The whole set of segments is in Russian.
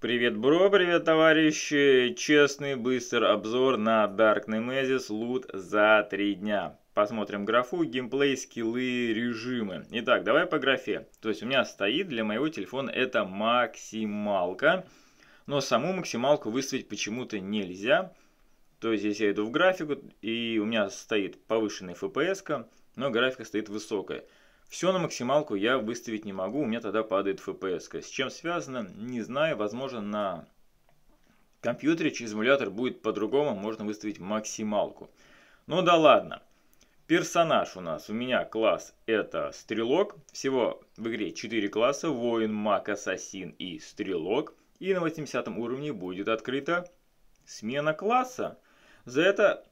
Привет, бро, привет, товарищи! Честный, быстрый обзор на Dark Nemesis лут за три дня. Посмотрим графу, геймплей, скиллы, режимы. Итак, давай по графе. То есть у меня стоит для моего телефона это максималка. Но саму максималку выставить почему-то нельзя. То есть если я иду в графику и у меня стоит повышенная FPS, но графика стоит высокая – все на максималку я выставить не могу, у меня тогда падает FPS. С чем связано, не знаю, возможно на компьютере через эмулятор будет по-другому, можно выставить максималку. Ну да ладно. Персонаж у нас, у меня класс это стрелок, всего в игре 4 класса, воин, маг, ассасин и стрелок. И на 80 уровне будет открыта смена класса. За это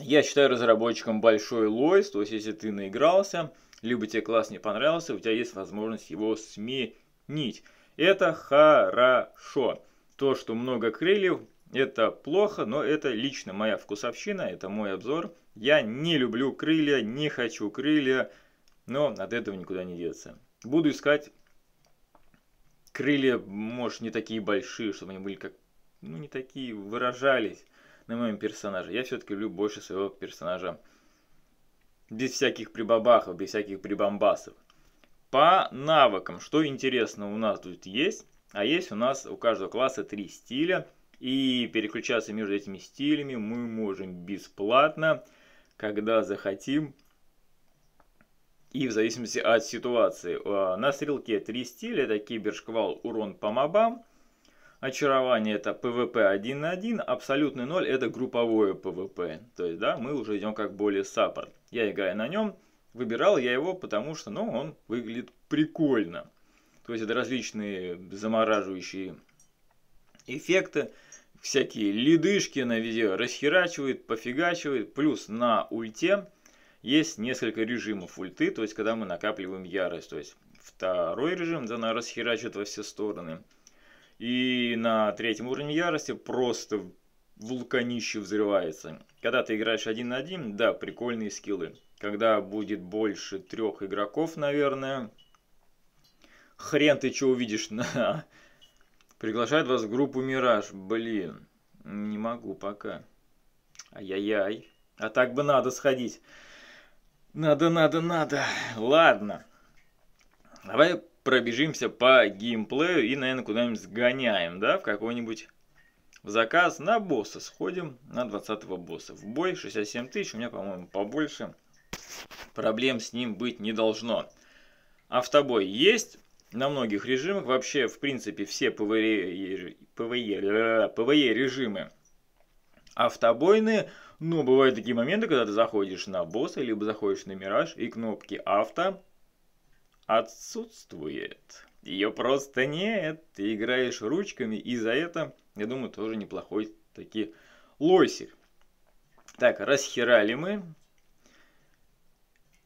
я считаю разработчиком большой лойс, то есть если ты наигрался, либо тебе класс не понравился, у тебя есть возможность его сменить. Это хорошо. То, что много крыльев, это плохо, но это лично моя вкусовщина, это мой обзор. Я не люблю крылья, не хочу крылья, но от этого никуда не деться. Буду искать крылья, может, не такие большие, чтобы они были как... Ну, не такие выражались на моем персонаже. Я все-таки люблю больше своего персонажа без всяких прибабахов, без всяких прибамбасов. По навыкам, что интересно у нас тут есть, а есть у нас у каждого класса три стиля, и переключаться между этими стилями мы можем бесплатно, когда захотим, и в зависимости от ситуации. А, на стрелке три стиля, это кибершквал, урон по мобам – Очарование это PvP 1 на 1, абсолютный 0 это групповое PvP. То есть, да, мы уже идем как более саппорт. Я играю на нем, выбирал я его, потому что, ну, он выглядит прикольно. То есть, это различные замораживающие эффекты, всякие лидышки на везде расхерачивает, пофигачивает. Плюс на ульте есть несколько режимов ульты, то есть, когда мы накапливаем ярость. То есть, второй режим, да, она расхерачивает во все стороны. И на третьем уровне ярости просто вулканище взрывается. Когда ты играешь один на один, да, прикольные скиллы. Когда будет больше трех игроков, наверное, хрен ты что увидишь на... Приглашают вас в группу Мираж. Блин, не могу пока. Ай-яй-яй. А так бы надо сходить. Надо, надо, надо. Ладно. Давай пробежимся по геймплею и, наверное, куда-нибудь сгоняем, да, в какой-нибудь в заказ на босса сходим, на 20 босса. В бой 67 тысяч, у меня, по-моему, побольше. Проблем с ним быть не должно. Автобой есть на многих режимах. Вообще, в принципе, все ПВЕ, ПВЕ режимы автобойные. Но бывают такие моменты, когда ты заходишь на босса, либо заходишь на мираж, и кнопки авто отсутствует. Ее просто нет. Ты играешь ручками, и за это, я думаю, тоже неплохой таки лосерь. Так, расхерали мы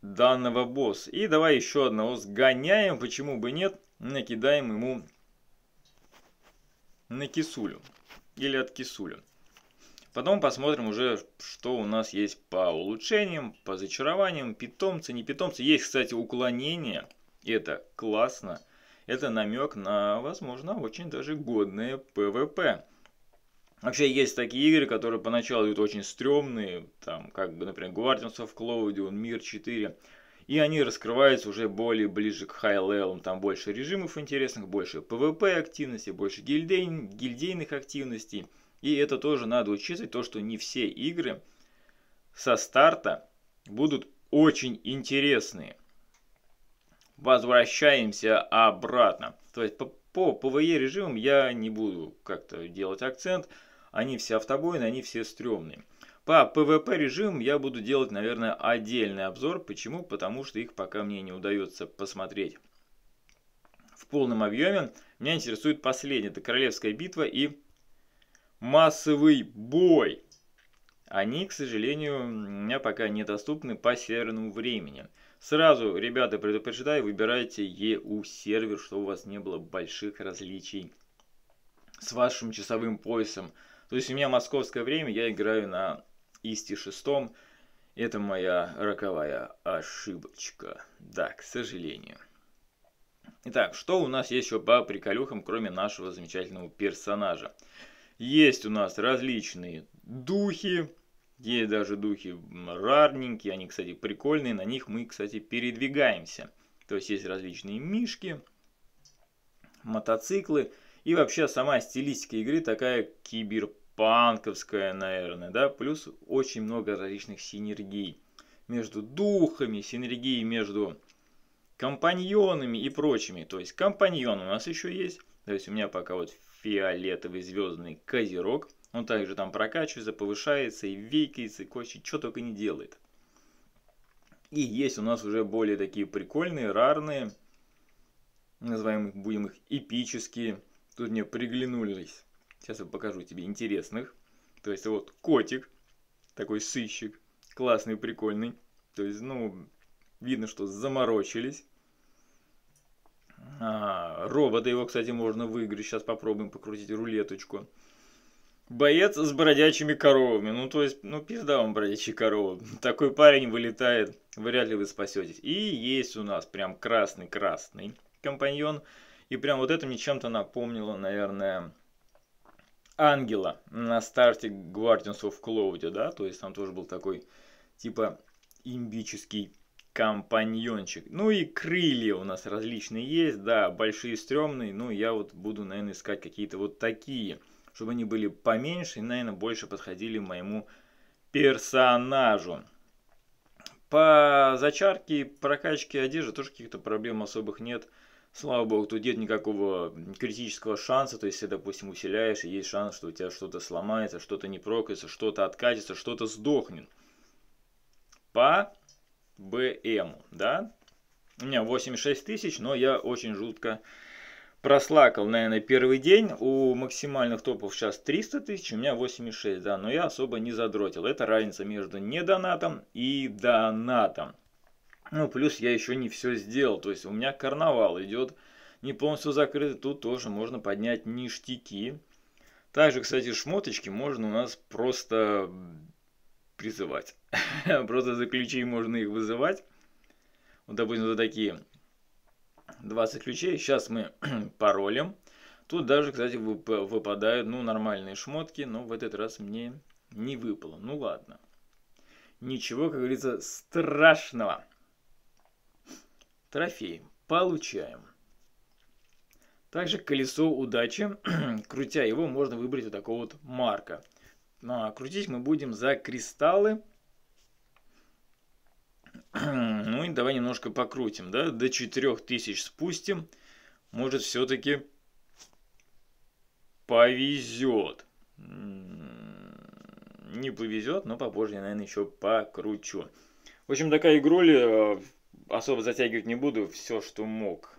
данного босса. И давай еще одного сгоняем, почему бы нет. Накидаем ему на кисулю. Или от кисулю. Потом посмотрим уже, что у нас есть по улучшениям, по зачарованиям, питомцы, не питомцы. Есть, кстати, уклонение это классно. Это намек на, возможно, очень даже годные ПВП. Вообще есть такие игры, которые поначалу идут очень стрёмные, там, как, например, Guardians of Cloudion, Мир 4, и они раскрываются уже более ближе к хай-левелам, там больше режимов интересных, больше PvP активности, больше гильдей, гильдейных активностей, и это тоже надо учитывать, то, что не все игры со старта будут очень интересные возвращаемся обратно. То есть по, по ПВЕ режимам я не буду как-то делать акцент. Они все автобойные, они все стрёмные. По PvP режимам я буду делать, наверное, отдельный обзор. Почему? Потому что их пока мне не удается посмотреть в полном объеме. Меня интересует последняя, это королевская битва и массовый бой. Они, к сожалению, у меня пока недоступны по северному времени. Сразу, ребята, предупреждаю, выбирайте EU-сервер, чтобы у вас не было больших различий с вашим часовым поясом. То есть у меня московское время, я играю на исти шестом. Это моя роковая ошибочка. Да, к сожалению. Итак, что у нас есть еще по приколюхам, кроме нашего замечательного персонажа? Есть у нас различные духи, есть даже духи рарненькие, они, кстати, прикольные, на них мы, кстати, передвигаемся. То есть есть различные мишки, мотоциклы и вообще сама стилистика игры такая киберпанковская, наверное, да, плюс очень много различных синергий между духами, синергии между компаньонами и прочими. То есть компаньон у нас еще есть, то есть у меня пока вот фиолетовый звездный козерог – он также там прокачивается, повышается и вейкается, и кочет, что только не делает. И есть у нас уже более такие прикольные, рарные, называем их, будем их эпические. Тут мне приглянулись, сейчас я покажу тебе интересных. То есть вот котик, такой сыщик, классный, прикольный. То есть, ну, видно, что заморочились. А, робота его, кстати, можно выиграть. Сейчас попробуем покрутить рулеточку. Боец с бродячими коровами. Ну, то есть, ну, пизда вам бродячие коровы. Такой парень вылетает, вряд ли вы спасетесь. И есть у нас прям красный-красный компаньон. И прям вот это мне чем-то напомнило, наверное, Ангела на старте Guardians of Cloud, да? То есть там тоже был такой, типа, имбический компаньончик. Ну и крылья у нас различные есть, да, большие, стрёмные. Ну, я вот буду, наверное, искать какие-то вот такие чтобы они были поменьше и, наверное, больше подходили моему персонажу. По зачарке и прокачке одежды тоже каких-то проблем особых нет. Слава богу, тут нет никакого критического шанса. То есть, если, допустим, усиляешь, есть шанс, что у тебя что-то сломается, что-то не прокается, что-то откатится, что-то сдохнет. По БМ, да? У меня 86 тысяч, но я очень жутко прослакал, наверное, первый день. У максимальных топов сейчас 300 тысяч, у меня 8,6, да, но я особо не задротил. Это разница между недонатом и донатом. Ну, плюс я еще не все сделал, то есть у меня карнавал идет не полностью закрыт, тут тоже можно поднять ништяки. Также, кстати, шмоточки можно у нас просто призывать. просто за можно их вызывать. Вот, допустим, вот такие 20 ключей. Сейчас мы паролем. Тут даже, кстати, выпадают ну, нормальные шмотки, но в этот раз мне не выпало. Ну ладно. Ничего, как говорится, страшного. Трофей. Получаем. Также колесо удачи. Крутя его, можно выбрать вот такого вот марка. А, крутить мы будем за кристаллы. ну и давай немножко покрутим, да, до 4000 спустим. Может, все-таки повезет. М-м-м, не повезет, но попозже я, наверное, еще покручу. В общем, такая игруля, э, особо затягивать не буду, все, что мог,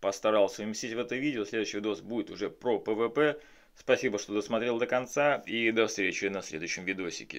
постарался уместить в это видео. Следующий видос будет уже про ПВП. Спасибо, что досмотрел до конца и до встречи на следующем видосике.